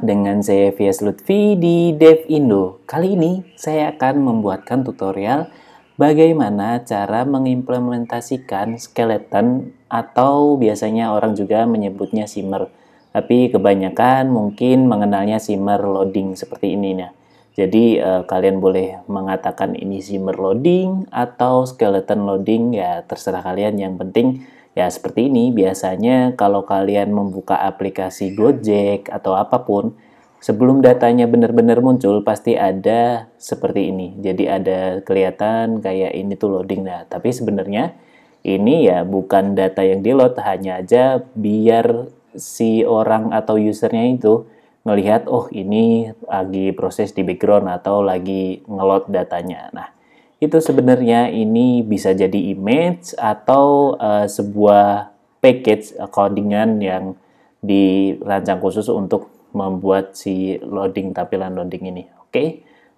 dengan saya Vias Lutfi di Dev Indo. Kali ini saya akan membuatkan tutorial bagaimana cara mengimplementasikan skeleton atau biasanya orang juga menyebutnya shimmer, Tapi kebanyakan mungkin mengenalnya shimmer loading seperti ini Jadi eh, kalian boleh mengatakan ini shimmer loading atau skeleton loading ya terserah kalian yang penting Ya seperti ini biasanya kalau kalian membuka aplikasi Gojek atau apapun, sebelum datanya benar-benar muncul pasti ada seperti ini. Jadi ada kelihatan kayak ini tuh loading. Nah, tapi sebenarnya ini ya bukan data yang di load, hanya aja biar si orang atau usernya itu melihat oh ini lagi proses di background atau lagi ngelot datanya. Nah, itu sebenarnya ini bisa jadi image atau uh, sebuah package eh, codingan yang dirancang khusus untuk membuat si loading tampilan loading ini. Oke. Okay?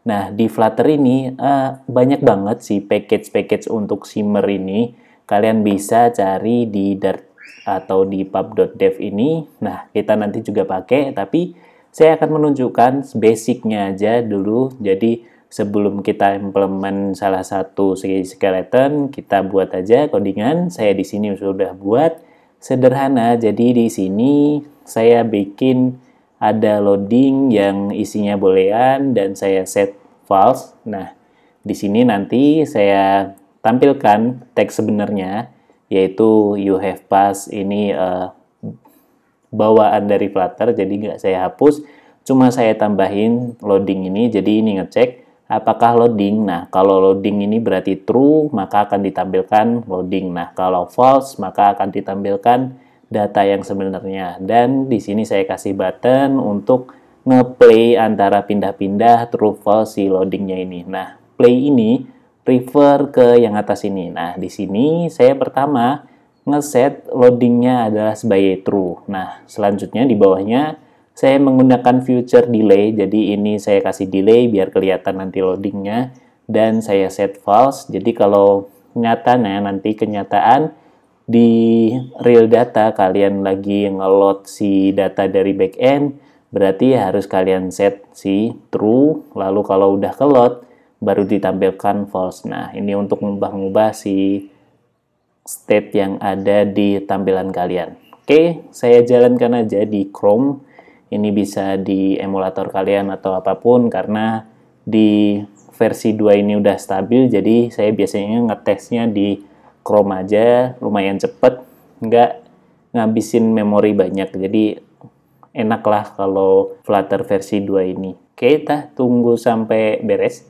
Nah, di Flutter ini uh, banyak banget sih package-package untuk shimmer ini. Kalian bisa cari di Dart atau di pub.dev ini. Nah, kita nanti juga pakai tapi saya akan menunjukkan basicnya aja dulu. Jadi sebelum kita implement salah satu skeleton, kita buat aja codingan. Saya di sini sudah buat sederhana. Jadi di sini saya bikin ada loading yang isinya boolean dan saya set false. Nah, di sini nanti saya tampilkan teks sebenarnya yaitu you have pass ini uh, bawaan dari Flutter jadi nggak saya hapus cuma saya tambahin loading ini jadi ini ngecek apakah loading. Nah, kalau loading ini berarti true, maka akan ditampilkan loading. Nah, kalau false, maka akan ditampilkan data yang sebenarnya. Dan di sini saya kasih button untuk ngeplay antara pindah-pindah true false si loadingnya ini. Nah, play ini refer ke yang atas ini. Nah, di sini saya pertama ngeset loadingnya adalah sebagai true. Nah, selanjutnya di bawahnya saya menggunakan future delay, jadi ini saya kasih delay biar kelihatan nanti loadingnya. Dan saya set false, jadi kalau nyatanya nanti kenyataan di real data kalian lagi ngelot si data dari backend, berarti harus kalian set si true, lalu kalau udah kelot, baru ditampilkan false. Nah, ini untuk mengubah-ubah si state yang ada di tampilan kalian. Oke, saya jalankan aja di Chrome. Ini bisa di emulator kalian atau apapun karena di versi 2 ini udah stabil jadi saya biasanya ngetesnya di Chrome aja lumayan cepet nggak ngabisin memori banyak jadi enak lah kalau Flutter versi 2 ini oke kita tunggu sampai beres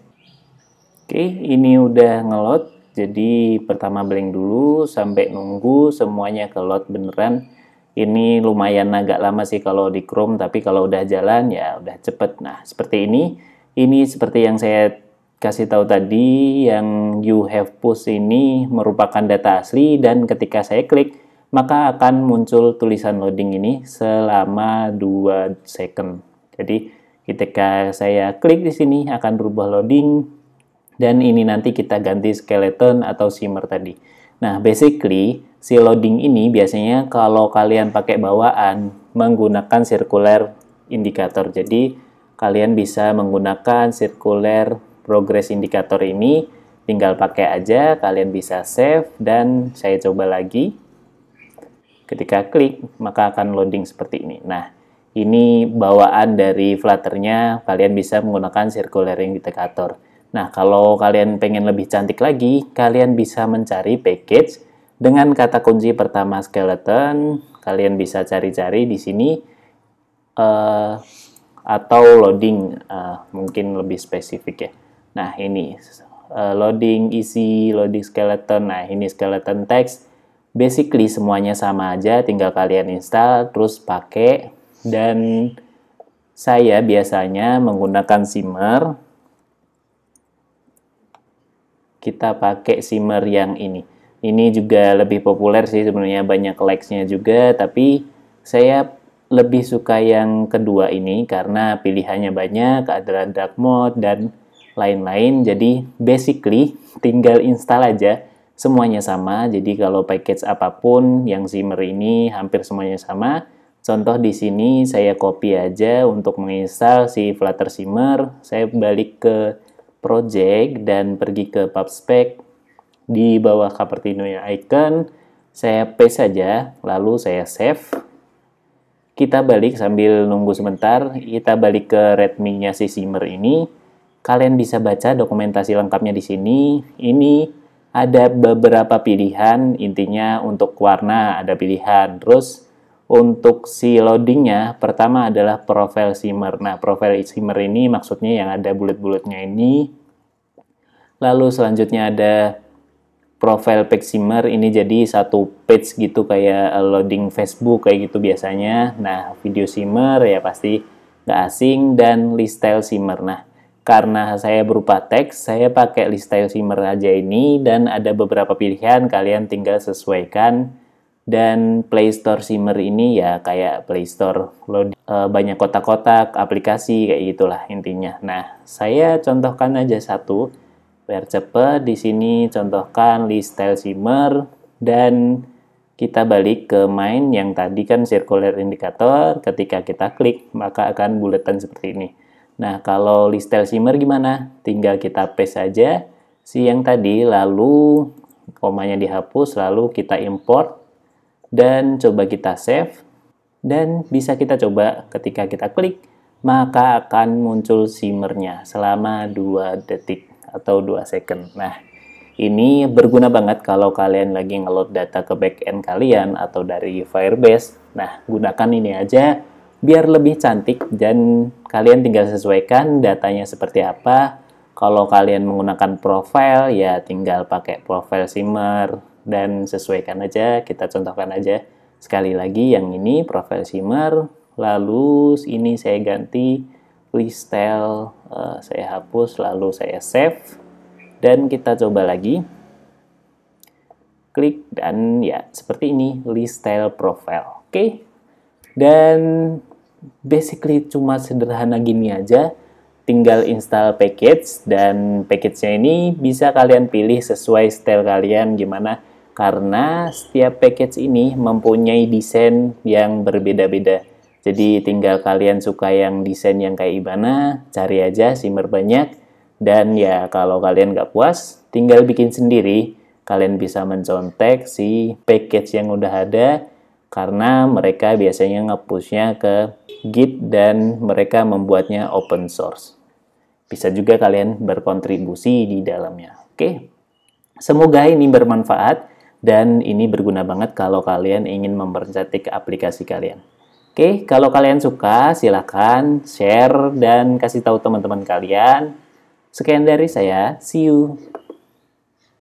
oke ini udah ngelot jadi pertama blank dulu sampai nunggu semuanya ke load beneran ini lumayan agak lama sih kalau di Chrome, tapi kalau udah jalan ya udah cepet. Nah, seperti ini. Ini seperti yang saya kasih tahu tadi, yang you have push ini merupakan data asli dan ketika saya klik, maka akan muncul tulisan loading ini selama 2 second. Jadi, ketika saya klik di sini akan berubah loading dan ini nanti kita ganti skeleton atau shimmer tadi. Nah, basically si loading ini biasanya kalau kalian pakai bawaan menggunakan circular indicator. Jadi, kalian bisa menggunakan circular progress indicator ini tinggal pakai aja, kalian bisa save dan saya coba lagi. Ketika klik, maka akan loading seperti ini. Nah, ini bawaan dari flutternya, kalian bisa menggunakan circular indicator. Nah, kalau kalian pengen lebih cantik lagi, kalian bisa mencari package dengan kata kunci pertama skeleton. Kalian bisa cari-cari di sini uh, atau loading uh, mungkin lebih spesifik ya. Nah, ini uh, loading isi, loading skeleton. Nah, ini skeleton text. Basically semuanya sama aja, tinggal kalian install terus pakai dan saya biasanya menggunakan simmer kita pakai shimmer yang ini. Ini juga lebih populer sih sebenarnya banyak likes-nya juga, tapi saya lebih suka yang kedua ini karena pilihannya banyak, ada dark mode dan lain-lain. Jadi basically tinggal install aja semuanya sama. Jadi kalau package apapun yang simmer ini hampir semuanya sama. Contoh di sini saya copy aja untuk menginstal si Flutter Shimmer. Saya balik ke project dan pergi ke pub PubSpec di bawah Cupertino yang icon saya paste saja lalu saya save kita balik sambil nunggu sebentar kita balik ke Redmi-nya si Simmer ini kalian bisa baca dokumentasi lengkapnya di sini ini ada beberapa pilihan intinya untuk warna ada pilihan terus untuk si loadingnya pertama adalah profile simmer. Nah, profile simmer ini maksudnya yang ada bulat-bulatnya ini. Lalu selanjutnya ada profile page simmer. Ini jadi satu page gitu kayak eh, loading Facebook kayak gitu biasanya. Nah, video simmer ya pasti nggak asing dan list style simmer. Nah, karena saya berupa teks, saya pakai list style simmer aja ini dan ada beberapa pilihan kalian tinggal sesuaikan dan Play Store Simmer ini ya kayak Play Store lo e, banyak kotak-kotak aplikasi kayak gitulah intinya. Nah, saya contohkan aja satu biar cepet di sini contohkan list style simmer dan kita balik ke main yang tadi kan circular indicator ketika kita klik maka akan buletan seperti ini nah kalau list style simmer gimana tinggal kita paste saja si yang tadi lalu komanya dihapus lalu kita import dan coba kita save dan bisa kita coba ketika kita klik maka akan muncul simmernya selama 2 detik atau 2 second. Nah, ini berguna banget kalau kalian lagi ngeload data ke backend kalian atau dari Firebase. Nah, gunakan ini aja biar lebih cantik dan kalian tinggal sesuaikan datanya seperti apa. Kalau kalian menggunakan profile ya tinggal pakai profile simmer dan sesuaikan aja, kita contohkan aja. Sekali lagi yang ini profile shimmer, lalu ini saya ganti listel, uh, saya hapus, lalu saya save. Dan kita coba lagi. Klik dan ya seperti ini, listel profile. Oke. Okay? Dan basically cuma sederhana gini aja tinggal install package dan package-nya ini bisa kalian pilih sesuai style kalian gimana karena setiap package ini mempunyai desain yang berbeda-beda jadi tinggal kalian suka yang desain yang kayak gimana cari aja simmer banyak dan ya kalau kalian gak puas tinggal bikin sendiri kalian bisa mencontek si package yang udah ada karena mereka biasanya nge-pushnya ke Git dan mereka membuatnya open source bisa juga kalian berkontribusi di dalamnya. Oke, semoga ini bermanfaat dan ini berguna banget kalau kalian ingin mempercantik aplikasi kalian. Oke, kalau kalian suka silahkan share dan kasih tahu teman-teman kalian. Sekian dari saya, see you.